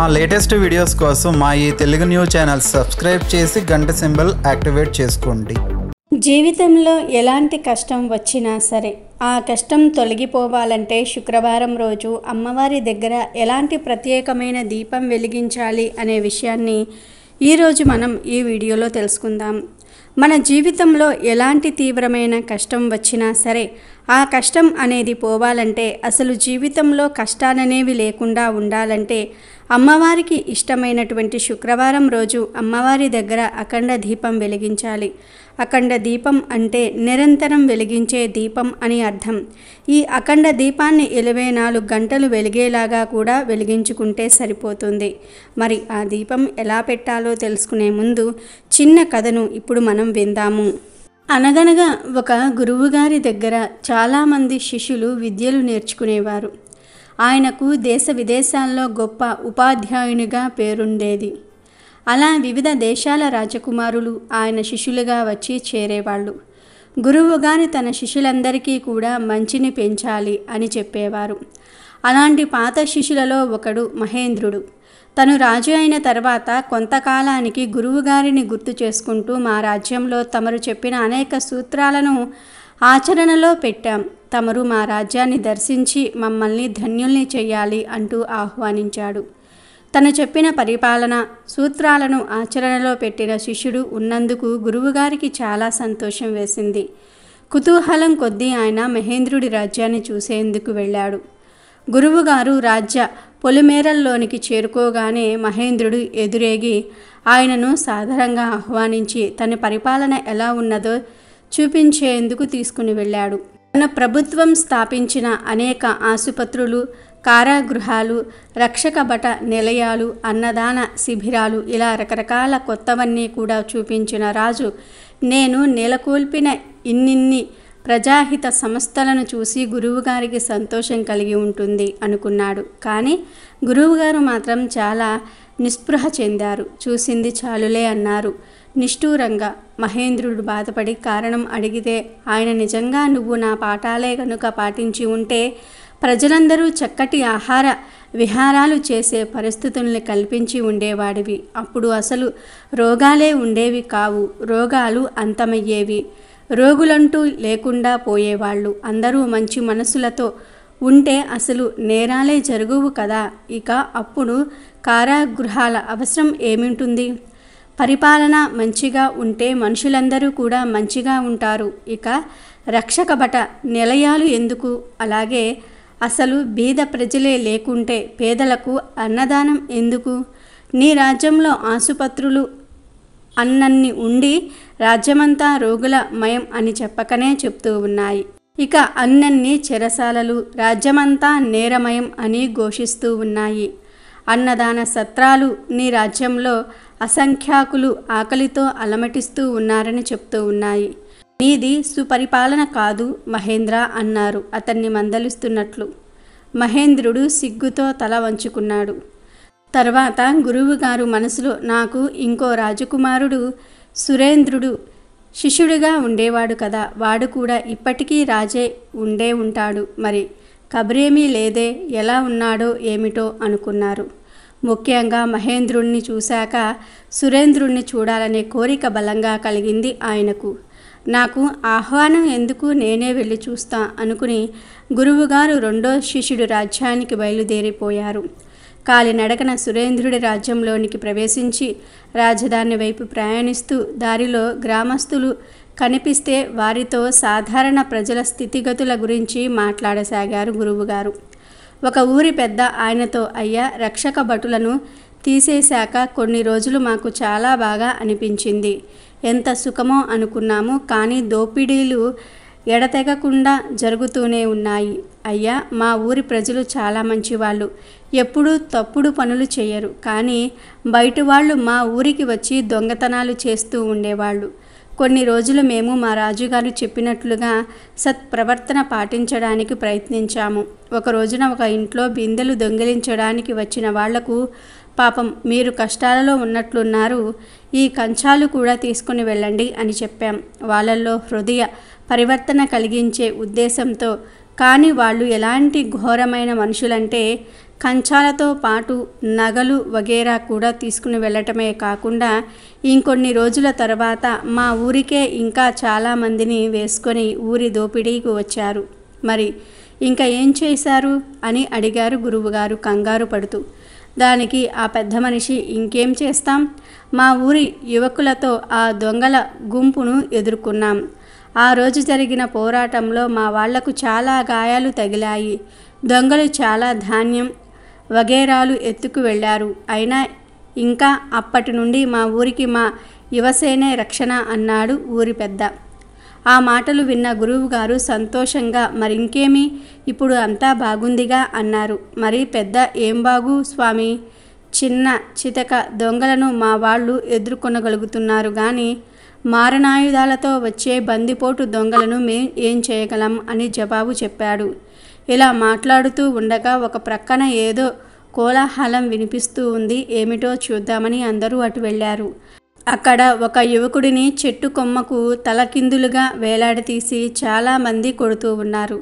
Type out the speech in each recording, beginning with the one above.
మా latest videos కోసం మా ఈ తెలుగు న్యూస్ ఛానల్ సబ్స్క్రైబ్ చేసి గంట సింబల్ యాక్టివేట్ చేసుకోండి జీవితంలో ఎలాంటి కష్టం వచ్చినా సరే ఆ కష్టం తొలగిపోవాలంటే శుక్రవారం రోజు అమ్మవారి దగ్గర ఎలాంటి ప్రత్యేకమైన దీపం వెలిగించాలి అనే విషయాన్ని ఈరోజు మనం ఈ వీడియోలో తెలుసుకుందాం మన జీవితంలో ఎలాంటి తీవ్రమైన కష్టం వచ్చినా సరే ఆ కష్టం అనేది పోవాలంటే అసలు జీవితంలో కష్టాలనేవి లేకుండా ఉండాలంటే అమ్మవారికి ఇష్టమైనటువంటి శుక్రవారం రోజు అమ్మవారి దగ్గర అఖండ దీపం వెలిగించాలి అఖండ దీపం అంటే నిరంతరం వెలిగించే దీపం అని అర్థం ఈ అఖండ దీపాన్ని ఇరవై నాలుగు గంటలు వెలిగేలాగా కూడా వెలిగించుకుంటే సరిపోతుంది మరి ఆ దీపం ఎలా పెట్టాలో తెలుసుకునే ముందు చిన్న కథను ఇప్పుడు మనం విందాము అనగనగా ఒక గురువుగారి దగ్గర చాలామంది శిష్యులు విద్యలు నేర్చుకునేవారు ఆయనకు దేశ విదేశాల్లో గొప్ప ఉపాధ్యాయునిగా పేరుండేది అలా వివిధ దేశాల రాజకుమారులు ఆయన శిష్యులుగా వచ్చి చేరేవాళ్ళు గురువు తన శిష్యులందరికీ కూడా మంచిని పెంచాలి అని చెప్పేవారు అలాంటి పాత శిష్యులలో ఒకడు మహేంద్రుడు తను రాజు అయిన తర్వాత కొంతకాలానికి గురువుగారిని గుర్తు చేసుకుంటూ మా రాజ్యంలో తమరు చెప్పిన అనేక సూత్రాలను ఆచరణలో పెట్టాం తమరు మా రాజ్యాన్ని దర్శించి మమ్మల్ని ధన్యుల్ని చేయాలి అంటూ ఆహ్వానించాడు తను చెప్పిన పరిపాలన సూత్రాలను ఆచరణలో పెట్టిన శిష్యుడు ఉన్నందుకు గురువుగారికి చాలా సంతోషం వేసింది కుతూహలం కొద్దీ ఆయన మహేంద్రుడి రాజ్యాన్ని చూసేందుకు వెళ్ళాడు గురువుగారు రాజ్య పొలిమేరల్లోనికి చేరుకోగానే మహేంద్రుడు ఎదురేగి ఆయనను సాధారణంగా ఆహ్వానించి తన పరిపాలన ఎలా ఉన్నదో చూపించేందుకు తీసుకుని వెళ్ళాడు తన ప్రభుత్వం స్థాపించిన అనేక ఆసుపత్రులు కారాగృహాలు రక్షక బట నిలయాలు అన్నదాన శిబిరాలు ఇలా రకరకాల కొత్తవన్నీ కూడా చూపించిన రాజు నేను నెలకొల్పిన ఇన్నిన్ని ప్రజాహిత సంస్థలను చూసి గురువుగారికి సంతోషం కలిగి ఉంటుంది అనుకున్నాడు కానీ గురువుగారు మాత్రం చాలా నిస్పృహ చెందారు చూసింది చాలులే అన్నారు నిష్ఠూరంగా మహేంద్రుడు బాధపడి కారణం అడిగితే ఆయన నిజంగా నువ్వు నా పాఠాలే కనుక పాటించి ఉంటే ప్రజలందరూ చక్కటి ఆహార విహారాలు చేసే పరిస్థితుల్ని కల్పించి ఉండేవాడివి అప్పుడు అసలు రోగాలే ఉండేవి కావు రోగాలు అంతమయ్యేవి రోగులంటూ లేకుండా పోయేవాళ్ళు అందరూ మంచి మనసులతో ఉంటే అసలు నేరాలే జరుగువు కదా ఇక అప్పుడు కారాగృహాల అవసరం ఏమింటుంది పరిపాలన మంచిగా ఉంటే మనుషులందరూ కూడా మంచిగా ఉంటారు ఇక రక్షక బట నిలయాలు ఎందుకు అలాగే అసలు బీద ప్రజలే లేకుంటే పేదలకు అన్నదానం ఎందుకు నీ రాజ్యంలో ఆసుపత్రులు అన్నన్ని ఉండి రాజ్యమంతా రోగుల మయం అని చెప్పకనే చెప్తూ ఉన్నాయి ఇక అన్నన్ని చెరసాలలు రాజ్యమంతా నేరమయం అని ఘోషిస్తూ ఉన్నాయి అన్నదాన సత్రాలు నీ రాజ్యంలో అసంఖ్యాకులు ఆకలితో అలమటిస్తూ ఉన్నారని చెప్తూ ఉన్నాయి నీది సుపరిపాలన కాదు మహేంద్ర అన్నారు అతన్ని మందలిస్తున్నట్లు మహేంద్రుడు సిగ్గుతో తల వంచుకున్నాడు తర్వాత గురువుగారు మనసులో నాకు ఇంకో రాజకుమారుడు సురేంద్రుడు శిష్యుడిగా ఉండేవాడు కదా వాడు కూడా ఇప్పటికీ రాజే ఉండే ఉంటాడు మరి కబరేమీ లేదే ఎలా ఉన్నాడో ఏమిటో అనుకున్నారు ముఖ్యంగా మహేంద్రుణ్ణి చూశాక సురేంద్రుణ్ణి చూడాలనే కోరిక బలంగా కలిగింది ఆయనకు నాకు ఆహ్వానం ఎందుకు నేనే వెళ్ళి చూస్తా అనుకుని గురువుగారు రెండో శిష్యుడు రాజ్యానికి బయలుదేరిపోయారు కాలినడకన సురేంద్రుడి రాజ్యంలోనికి ప్రవేశించి రాజధాని వైపు ప్రయాణిస్తూ దారిలో గ్రామస్తులు కనిపిస్తే వారితో సాధారణ ప్రజల స్థితిగతుల గురించి మాట్లాడసాగారు గురువుగారు ఒక ఊరి పెద్ద ఆయనతో అయ్యా రక్షక భటులను తీసేశాక కొన్ని రోజులు మాకు చాలా బాగా అనిపించింది ఎంత సుఖమో అనుకున్నాము కానీ దోపిడీలు ఎడతెగకుండా జరుగుతూనే ఉన్నాయి అయ్యా మా ఊరి ప్రజలు చాలా మంచివాళ్ళు ఎప్పుడూ తప్పుడు పనులు చేయరు కానీ బయట వాళ్ళు మా ఊరికి వచ్చి దొంగతనాలు చేస్తూ ఉండేవాళ్ళు కొన్ని రోజులు మేము మా రాజుగారు చెప్పినట్లుగా సత్ప్రవర్తన పాటించడానికి ప్రయత్నించాము ఒక రోజున ఒక ఇంట్లో బిందెలు దొంగిలించడానికి వచ్చిన వాళ్లకు పాపం మీరు కష్టాలలో ఉన్నట్లున్నారు ఈ కంచాలు కూడా తీసుకుని వెళ్ళండి అని చెప్పాం వాళ్ళల్లో హృదయ పరివర్తన కలిగించే ఉద్దేశంతో కానీ వాళ్ళు ఎలాంటి ఘోరమైన మనుషులంటే కంచాలతో పాటు నగలు వగేరా కూడా తీసుకుని వెళ్ళటమే కాకుండా ఇంకొన్ని రోజుల తర్వాత మా ఊరికే ఇంకా చాలామందిని వేసుకొని ఊరి దోపిడీకి వచ్చారు మరి ఇంకా ఏం చేశారు అని అడిగారు గురువుగారు కంగారు పడుతూ దానికి ఆ పెద్ద మనిషి ఇంకేం చేస్తాం మా ఊరి యువకులతో ఆ దొంగల గుంపును ఎదుర్కొన్నాం ఆ రోజు జరిగిన పోరాటంలో మా వాళ్లకు చాలా గాయాలు తగిలాయి దొంగలు చాలా ధాన్యం వగేరాలు ఎత్తుకు వెళ్లారు అయినా ఇంకా అప్పటి నుండి మా ఊరికి మా యువసేనే రక్షణ అన్నాడు ఊరి పెద్ద ఆ మాటలు విన్న గురువుగారు సంతోషంగా మరింకేమి ఇప్పుడు అంతా బాగుందిగా అన్నారు మరి పెద్ద ఏం బాగు స్వామి చిన్న చితక దొంగలను మా వాళ్ళు ఎదుర్కొనగలుగుతున్నారు కానీ మారణాయుధాలతో వచ్చే బందిపోటు దొంగలను మేం ఏం చేయగలం అని జవాబు చెప్పాడు ఇలా మాట్లాడుతూ ఉండగా ఒక ప్రక్కన ఏదో కోలాహలం వినిపిస్తూ ఉంది ఏమిటో చూద్దామని అందరూ అటు వెళ్ళారు అక్కడ ఒక యువకుడిని చెట్టు కొమ్మకు తలకిందులుగా వేలాడతీసి చాలామంది కొడుతూ ఉన్నారు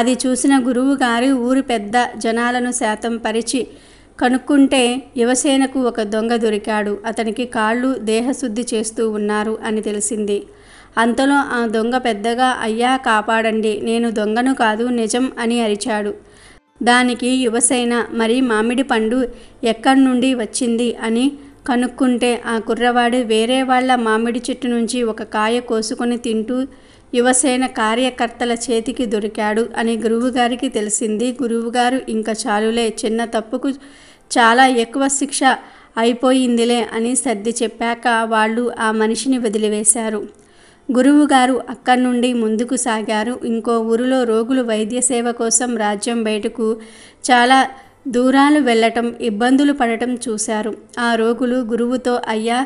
అది చూసిన గురువు గారి ఊరు పెద్ద జనాలను శాతం పరిచి కనుక్కుంటే యువసేనకు ఒక దొంగ దొరికాడు అతనికి కాళ్ళు దేహశుద్ధి చేస్తూ ఉన్నారు అని తెలిసింది అంతలో ఆ దొంగ పెద్దగా అయ్యా కాపాడండి నేను దొంగను కాదు నిజం అని అరిచాడు దానికి యువసేన మరి మామిడి పండు ఎక్కడి నుండి వచ్చింది అని కనుక్కుంటే ఆ కుర్రవాడు వేరే వాళ్ళ మామిడి చెట్టు నుంచి ఒక కాయ కోసుకొని తింటూ యువసేన కార్యకర్తల చేతికి దొరికాడు అని గురువుగారికి తెలిసింది గురువుగారు ఇంకా చాలులే చిన్న తప్పుకు చాలా ఎక్కువ శిక్ష అయిపోయిందిలే అని సర్ది చెప్పాక వాళ్ళు ఆ మనిషిని వదిలివేశారు గురువుగారు అక్కడి నుండి ముందుకు సాగారు ఇంకో ఊరిలో రోగులు వైద్య సేవ కోసం రాజ్యం బయటకు చాలా దూరాలు వెళ్ళటం ఇబ్బందులు పడటం చూశారు ఆ రోగులు గురువుతో అయ్యా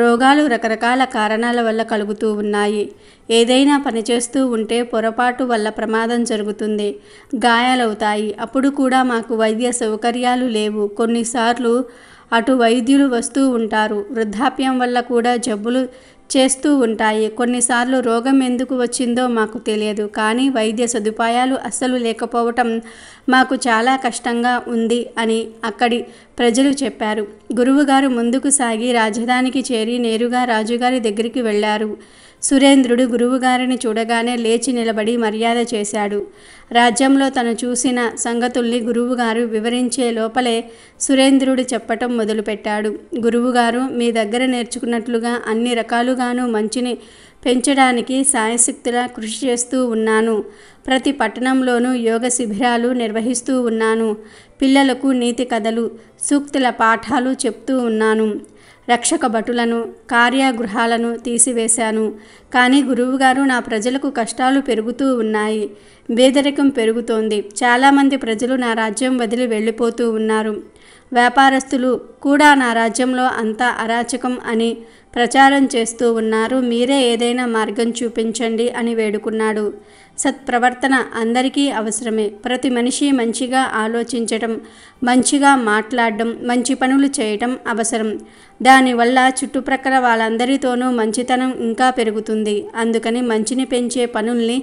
రోగాలు రకరకాల కారణాల వల్ల కలుగుతూ ఉన్నాయి ఏదైనా పని చేస్తూ ఉంటే పొరపాటు వల్ల ప్రమాదం జరుగుతుంది గాయాలవుతాయి అప్పుడు కూడా మాకు వైద్య సౌకర్యాలు లేవు కొన్నిసార్లు అటు వైద్యులు వస్తూ ఉంటారు వృద్ధాప్యం వల్ల కూడా జబ్బులు చేస్తూ ఉంటాయి కొన్నిసార్లు రోగం ఎందుకు వచ్చిందో మాకు తెలియదు కానీ వైద్య సదుపాయాలు అస్సలు లేకపోవటం మాకు చాలా కష్టంగా ఉంది అని అక్కడి ప్రజలు చెప్పారు గురువుగారు ముందుకు సాగి రాజధానికి చే చేరి నేరుగా రాజుగారి దగ్గరికి వెళ్ళారు సురేంద్రుడు గురువుగారిని చూడగానే లేచి నిలబడి మర్యాద చేశాడు రాజ్యంలో తను చూసిన సంగతుల్ని గురువుగారు వివరించే లోపలే సురేంద్రుడు చెప్పటం మొదలుపెట్టాడు గురువుగారు మీ దగ్గర నేర్చుకున్నట్లుగా అన్ని రకాలుగాను మంచిని పెంచడానికి సాయశక్తుల కృషి చేస్తూ ఉన్నాను ప్రతి పట్టణంలోనూ యోగ శిబిరాలు నిర్వహిస్తూ ఉన్నాను పిల్లలకు నీతి కథలు సూక్తుల పాఠాలు చెప్తూ ఉన్నాను రక్షక భటులను కార్యగృహాలను తీసివేశాను కానీ గురువుగారు నా ప్రజలకు కష్టాలు పెరుగుతూ ఉన్నాయి బేదరికం పెరుగుతోంది చాలామంది ప్రజలు నా రాజ్యం వదిలి వెళ్ళిపోతూ ఉన్నారు వ్యాపారస్తులు కూడా నా రాజ్యంలో అంతా అరాచకం అని ప్రచారం చేస్తూ ఉన్నారు మీరే ఏదైనా మార్గం చూపించండి అని వేడుకున్నాడు సత్ప్రవర్తన అందరికీ అవసరమే ప్రతి మనిషి మంచిగా ఆలోచించటం మంచిగా మాట్లాడడం మంచి పనులు చేయటం అవసరం దానివల్ల చుట్టుప్రక్కల వాళ్ళందరితోనూ మంచితనం ఇంకా పెరుగుతుంది అందుకని మంచిని పెంచే పనుల్ని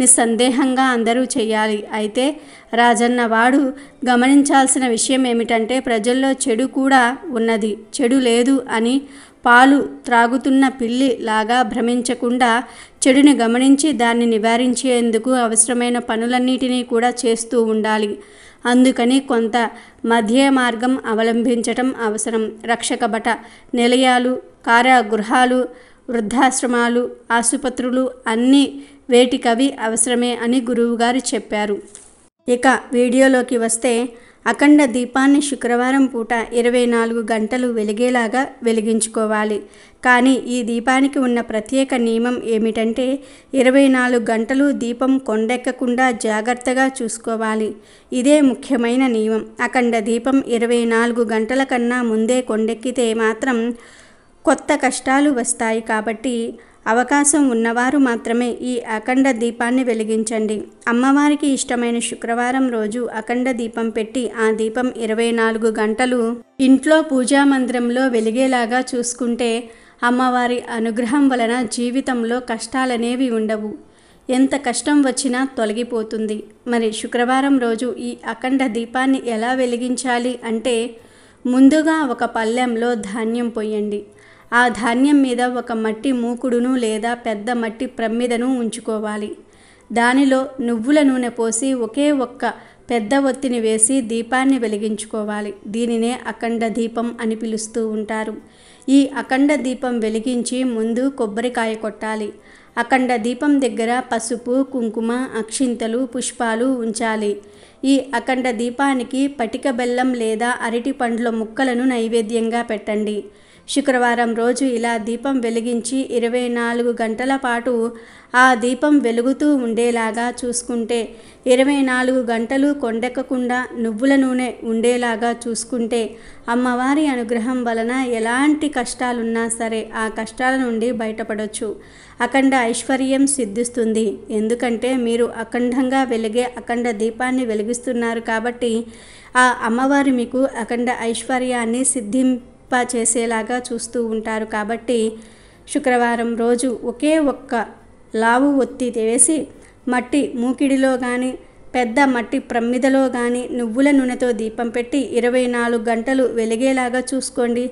నిస్సందేహంగా అందరూ చేయాలి అయితే రాజన్నవాడు గమనించాల్సిన విషయం ఏమిటంటే ప్రజల్లో చెడు కూడా ఉన్నది చెడు లేదు అని పాలు త్రాగుతున్న పిల్లి లాగా భ్రమించకుండా చెడుని గమనించి దాన్ని నివారించేందుకు అవసరమైన పనులన్నిటినీ కూడా చేస్తూ ఉండాలి అందుకని కొంత మధ్య మార్గం అవలంబించటం అవసరం బట నిలయాలు కారాగృహాలు వృద్ధాశ్రమాలు ఆసుపత్రులు అన్నీ వేటికవి అవసరమే అని గురువుగారు చెప్పారు ఇక వీడియోలోకి వస్తే అఖండ దీపాన్ని శుక్రవారం పూట ఇరవై నాలుగు గంటలు వెలిగేలాగా వెలిగించుకోవాలి కానీ ఈ దీపానికి ఉన్న ప్రత్యేక నియమం ఏమిటంటే ఇరవై నాలుగు గంటలు దీపం కొండెక్కకుండా జాగ్రత్తగా చూసుకోవాలి ఇదే ముఖ్యమైన నియమం అఖండ దీపం ఇరవై నాలుగు గంటల కన్నా ముందే కొండెక్కితే మాత్రం కొత్త కష్టాలు వస్తాయి కాబట్టి అవకాశం ఉన్నవారు మాత్రమే ఈ అఖండ దీపాన్ని వెలిగించండి అమ్మవారికి ఇష్టమైన శుక్రవారం రోజు అఖండ దీపం పెట్టి ఆ దీపం ఇరవై నాలుగు గంటలు ఇంట్లో పూజా మందిరంలో వెలిగేలాగా చూసుకుంటే అమ్మవారి అనుగ్రహం వలన జీవితంలో కష్టాలనేవి ఉండవు ఎంత కష్టం వచ్చినా తొలగిపోతుంది మరి శుక్రవారం రోజు ఈ అఖండ దీపాన్ని ఎలా వెలిగించాలి అంటే ముందుగా ఒక పళ్ళెంలో ధాన్యం పోయండి ఆ ధాన్యం మీద ఒక మట్టి మూకుడును లేదా పెద్ద మట్టి ప్రమ్మిదను ఉంచుకోవాలి దానిలో నువ్వుల నూనె పోసి ఒకే ఒక్క పెద్ద ఒత్తిని వేసి దీపాన్ని వెలిగించుకోవాలి దీనినే అఖండ దీపం అని పిలుస్తూ ఉంటారు ఈ అఖండ దీపం వెలిగించి ముందు కొబ్బరికాయ కొట్టాలి అఖండ దీపం దగ్గర పసుపు కుంకుమ అక్షింతలు పుష్పాలు ఉంచాలి ఈ అఖండ దీపానికి పటిక బెల్లం లేదా అరటి పండ్ల ముక్కలను నైవేద్యంగా పెట్టండి శుక్రవారం రోజు ఇలా దీపం వెలిగించి ఇరవై నాలుగు గంటల పాటు ఆ దీపం వెలుగుతూ ఉండేలాగా చూసుకుంటే ఇరవై నాలుగు గంటలు కొండెక్కకుండా నువ్వుల నూనె ఉండేలాగా చూసుకుంటే అమ్మవారి అనుగ్రహం వలన ఎలాంటి కష్టాలున్నా సరే ఆ కష్టాల నుండి బయటపడవచ్చు అఖండ ఐశ్వర్యం సిద్ధిస్తుంది ఎందుకంటే మీరు అఖండంగా వెలిగే అఖండ దీపాన్ని వెలిగిస్తున్నారు కాబట్టి ఆ అమ్మవారి మీకు అఖండ ఐశ్వర్యాన్ని సిద్ధి చేసేలాగా చూస్తూ ఉంటారు కాబట్టి శుక్రవారం రోజు ఒకే ఒక్క లావు ఒత్తి వేసి మట్టి మూకిడిలో కానీ పెద్ద మట్టి ప్రమ్మిదలో కానీ నువ్వుల నూనెతో దీపం పెట్టి ఇరవై నాలుగు గంటలు వెలిగేలాగా చూసుకోండి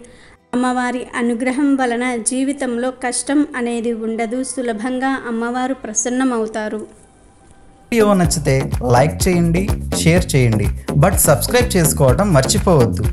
అమ్మవారి అనుగ్రహం వలన జీవితంలో కష్టం అనేది ఉండదు సులభంగా అమ్మవారు ప్రసన్నమవుతారు వీడియో నచ్చితే లైక్ చేయండి షేర్ చేయండి బట్ సబ్స్క్రైబ్ చేసుకోవడం మర్చిపోవద్దు